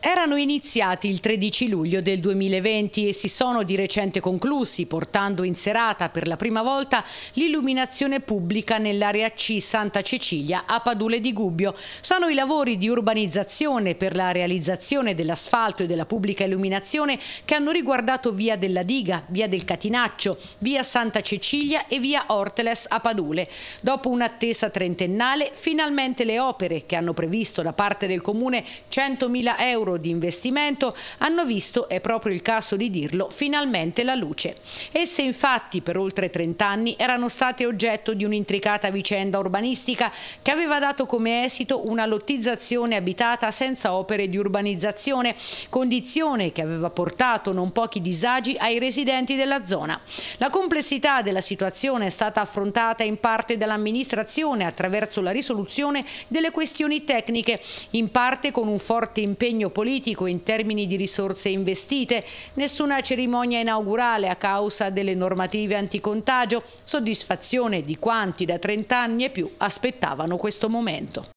Erano iniziati il 13 luglio del 2020 e si sono di recente conclusi, portando in serata per la prima volta l'illuminazione pubblica nell'area C Santa Cecilia a Padule di Gubbio. Sono i lavori di urbanizzazione per la realizzazione dell'asfalto e della pubblica illuminazione che hanno riguardato via della Diga, via del Catinaccio, via Santa Cecilia e via Orteles a Padule. Dopo un'attesa trentennale, finalmente le opere che hanno previsto da parte del Comune 100.000 euro euro di investimento hanno visto, è proprio il caso di dirlo, finalmente la luce. Esse infatti per oltre 30 anni erano state oggetto di un'intricata vicenda urbanistica che aveva dato come esito una lottizzazione abitata senza opere di urbanizzazione, condizione che aveva portato non pochi disagi ai residenti della zona. La complessità della situazione è stata affrontata in parte dall'amministrazione attraverso la risoluzione delle questioni tecniche, in parte con un forte impegno politico in termini di risorse investite, nessuna cerimonia inaugurale a causa delle normative anticontagio, soddisfazione di quanti da 30 anni e più aspettavano questo momento.